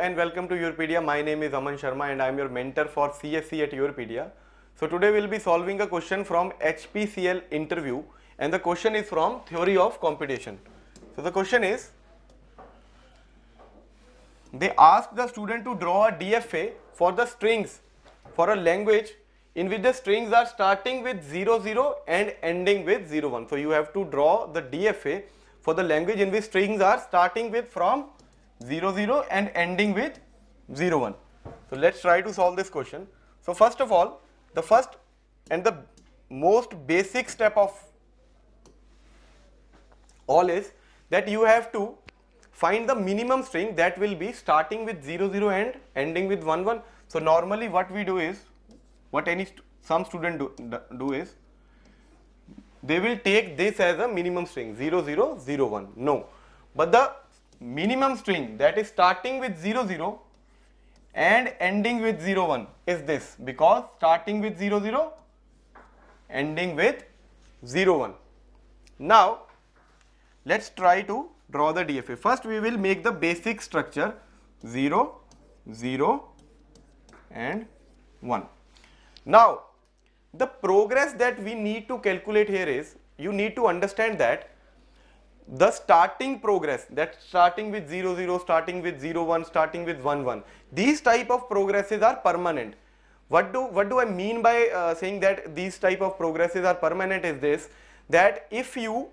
and welcome to Europedia. My name is Aman Sharma and I am your mentor for CSC at Europedia. So today we will be solving a question from HPCL interview and the question is from theory of computation. So the question is, they asked the student to draw a DFA for the strings for a language in which the strings are starting with 00 and ending with 01. So you have to draw the DFA for the language in which strings are starting with from 0 0 and ending with 0 1. So let us try to solve this question. So first of all the first and the most basic step of all is that you have to find the minimum string that will be starting with 0 0 and ending with 1 1. So normally what we do is what any st some student do, do is they will take this as a minimum string 0 0 0 1 no but the minimum string that is starting with 0 0 and ending with 0 1 is this because starting with 0 0 ending with 0 1. Now let us try to draw the DFA. First we will make the basic structure 0 0 and 1. Now the progress that we need to calculate here is you need to understand that the starting progress that starting with 0 0 starting with 0 1 starting with 1 1 these type of progresses are permanent what do what do i mean by uh, saying that these type of progresses are permanent is this that if you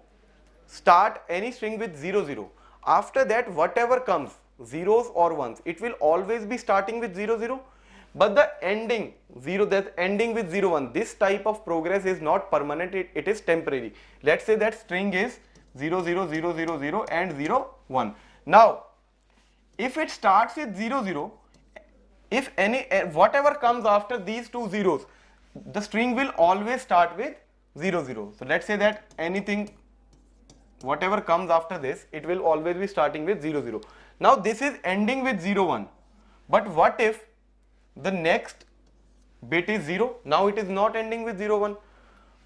start any string with 0 0 after that whatever comes zeros or ones it will always be starting with 0 0 but the ending 0 that ending with 0 1 this type of progress is not permanent it, it is temporary let's say that string is 0, 0, 0, 0, 0 and 0, 1. Now, if it starts with 0, 0, if any, eh, whatever comes after these two zeros, the string will always start with 0, 0. So, let us say that anything, whatever comes after this, it will always be starting with 0, 0. Now, this is ending with 0, 1. But what if the next bit is 0, now it is not ending with 0, 1.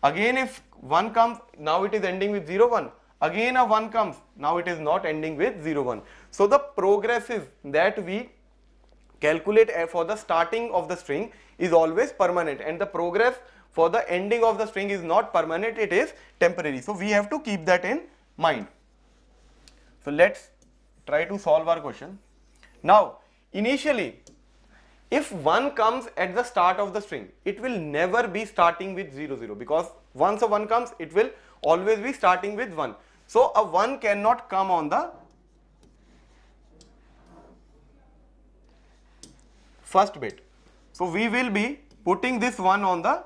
Again if 1 comes, now it is ending with 0, 1 again a 1 comes now it is not ending with 0 1 so the progresses that we calculate eh, for the starting of the string is always permanent and the progress for the ending of the string is not permanent it is temporary so we have to keep that in mind so let's try to solve our question now initially if 1 comes at the start of the string it will never be starting with 0 0 because once a 1 comes it will always be starting with 1 so a 1 cannot come on the first bit. So we will be putting this 1 on the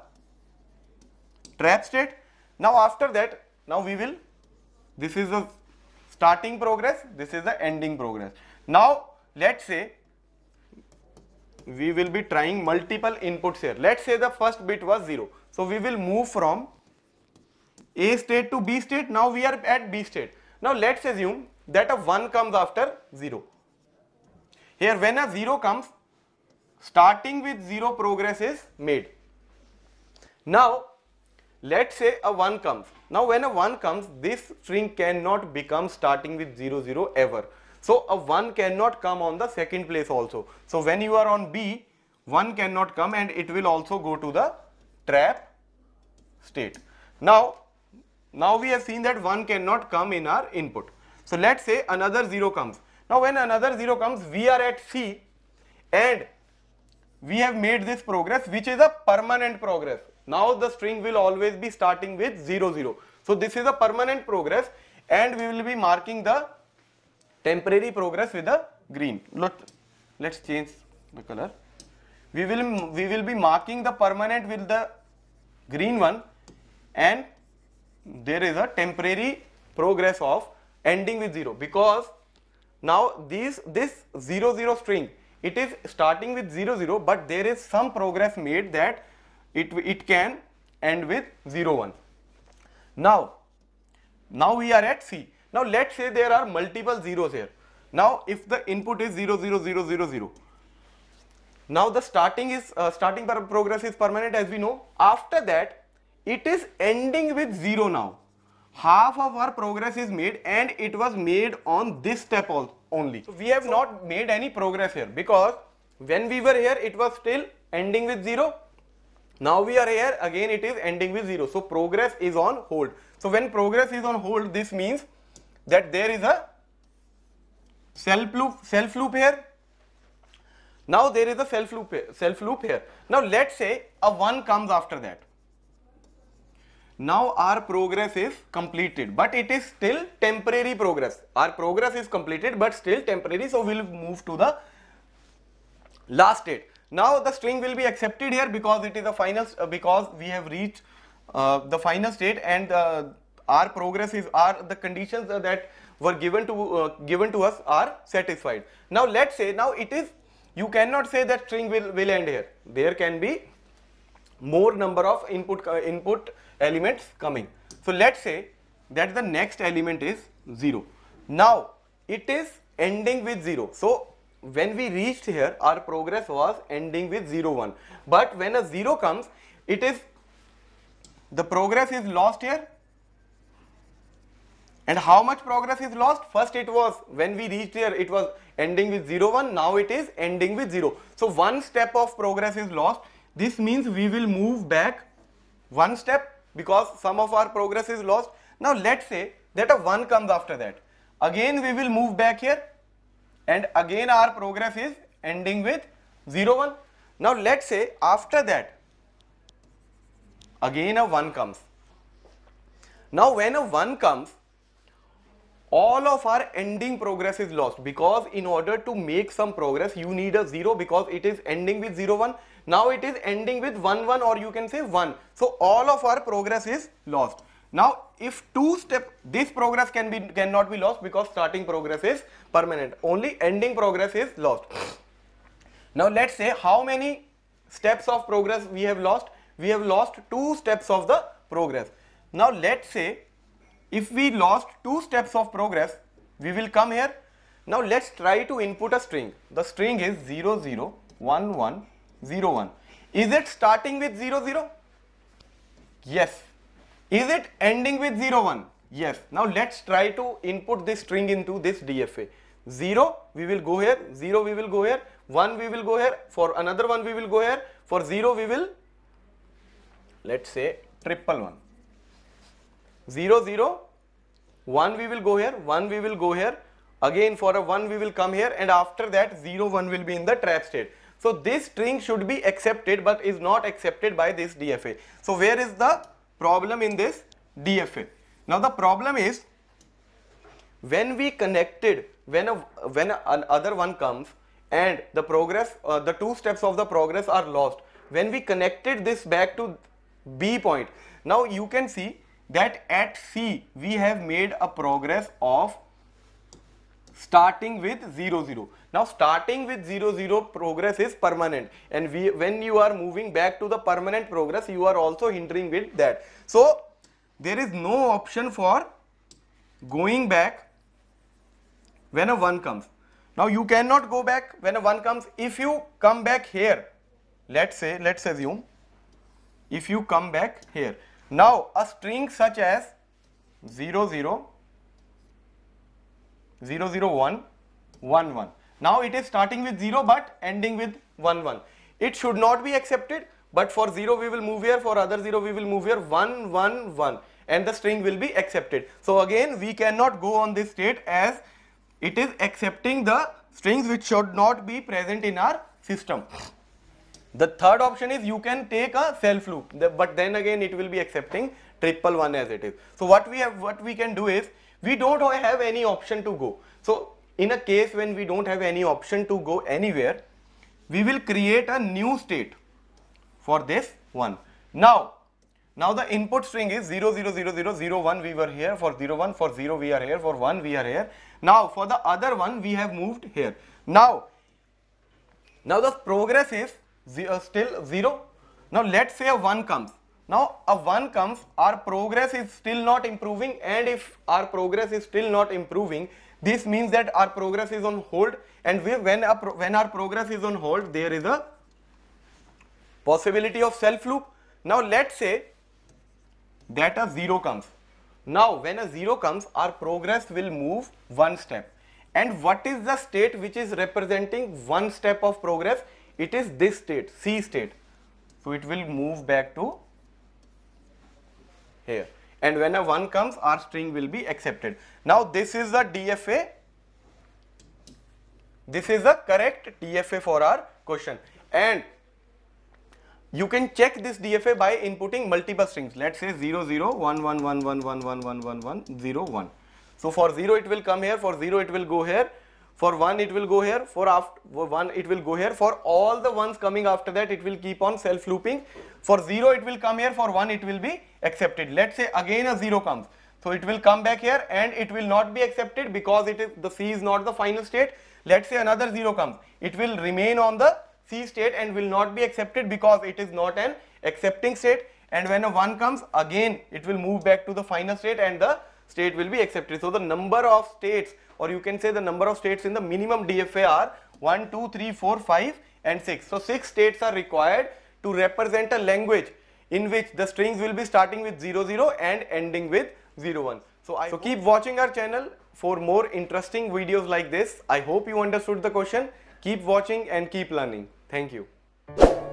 trap state. Now after that, now we will, this is the starting progress, this is the ending progress. Now let us say we will be trying multiple inputs here. Let us say the first bit was 0. So we will move from a state to B state. Now we are at B state. Now let's assume that a 1 comes after 0. Here when a 0 comes, starting with 0 progress is made. Now let's say a 1 comes. Now when a 1 comes, this string cannot become starting with 0 0 ever. So a 1 cannot come on the second place also. So when you are on B, 1 cannot come and it will also go to the trap state. Now now we have seen that 1 cannot come in our input. So let's say another 0 comes. Now when another 0 comes, we are at C and we have made this progress which is a permanent progress. Now the string will always be starting with 0, 0. So this is a permanent progress and we will be marking the temporary progress with a green. Let, let's change the color. We will, we will be marking the permanent with the green one and there is a temporary progress of ending with 0 because now these this 0 0 string it is starting with 0 0 but there is some progress made that it it can end with 0 1 now now we are at c now let's say there are multiple zeros here now if the input is 0 0 0 0 0 now the starting is uh, starting progress is permanent as we know after that it is ending with 0 now. Half of our progress is made and it was made on this step only. So we have so not made any progress here because when we were here it was still ending with 0. Now we are here again it is ending with 0. So progress is on hold. So when progress is on hold this means that there is a self loop, self loop here now there is a self loop, self loop here. Now let's say a 1 comes after that now our progress is completed but it is still temporary progress our progress is completed but still temporary so we'll move to the last state now the string will be accepted here because it is the final uh, because we have reached uh, the final state and uh, our progress is are the conditions that were given to uh, given to us are satisfied now let's say now it is you cannot say that string will will end here there can be more number of input uh, input elements coming. So let's say that the next element is 0. Now it is ending with 0. So when we reached here our progress was ending with 0 1. But when a 0 comes it is the progress is lost here and how much progress is lost? First it was when we reached here it was ending with 0 1 now it is ending with 0. So one step of progress is lost this means we will move back one step because some of our progress is lost. Now let's say that a 1 comes after that. Again we will move back here and again our progress is ending with 0 1. Now let's say after that again a 1 comes. Now when a 1 comes all of our ending progress is lost because in order to make some progress you need a 0 because it is ending with 0 1 now it is ending with 1, 1 or you can say 1. So all of our progress is lost. Now if two step, this progress can be cannot be lost because starting progress is permanent. Only ending progress is lost. Now let's say how many steps of progress we have lost. We have lost two steps of the progress. Now let's say if we lost two steps of progress, we will come here. Now let's try to input a string. The string is 00, 11, 0, 1. Is it starting with 0, 0? Yes. Is it ending with 0, 1? Yes. Now let's try to input this string into this DFA. 0 we will go here, 0 we will go here, 1 we will go here, for another one we will go here, for 0 we will let's say triple 1. 0, 0, 1 we will go here, 1 we will go here, again for a 1 we will come here and after that 0, 1 will be in the trap state. So this string should be accepted but is not accepted by this DFA. So where is the problem in this DFA? Now the problem is when we connected when a, when another one comes and the progress uh, the two steps of the progress are lost when we connected this back to B point now you can see that at C we have made a progress of starting with 0 0 now starting with 0 0 progress is permanent and we when you are moving back to the permanent progress you are also hindering with that so there is no option for going back when a 1 comes now you cannot go back when a 1 comes if you come back here let's say let's assume if you come back here now a string such as 0 0 0, 0, 1, 1, 1. Now it is starting with 0 but ending with 1, 1. It should not be accepted but for 0 we will move here, for other 0 we will move here 1, 1, 1 and the string will be accepted. So again we cannot go on this state as it is accepting the strings which should not be present in our system. The third option is you can take a self loop, but then again it will be accepting triple one as it is. So what we have, what we can do is we don't have any option to go. So in a case when we don't have any option to go anywhere, we will create a new state for this one. Now, now the input string is 0, 0, 0, 0, 0, 1 we were here, for 0, 1, for 0 we are here, for 1 we are here. Now for the other one we have moved here. Now, now the progress is uh, still 0. Now let's say a 1 comes. Now a 1 comes, our progress is still not improving and if our progress is still not improving, this means that our progress is on hold and we, when, our when our progress is on hold, there is a possibility of self loop. Now let's say that a 0 comes. Now when a 0 comes, our progress will move one step. And what is the state which is representing one step of progress? It is this state, C state. So it will move back to here and when a 1 comes our string will be accepted. Now this is the DFA, this is the correct DFA for our question and you can check this DFA by inputting multiple strings let us say 0 0 1 1 1 1 1 1 1 1 1 0 1. So for 0 it will come here, for 0 it will go here for one it will go here for after one it will go here for all the ones coming after that it will keep on self looping for zero it will come here for one it will be accepted let's say again a zero comes so it will come back here and it will not be accepted because it is the c is not the final state let's say another zero comes it will remain on the c state and will not be accepted because it is not an accepting state and when a 1 comes again it will move back to the final state and the state will be accepted. So, the number of states or you can say the number of states in the minimum DFA are 1, 2, 3, 4, 5 and 6. So 6 states are required to represent a language in which the strings will be starting with 00, 0 and ending with 01. So, I so keep watching our channel for more interesting videos like this. I hope you understood the question. Keep watching and keep learning. Thank you.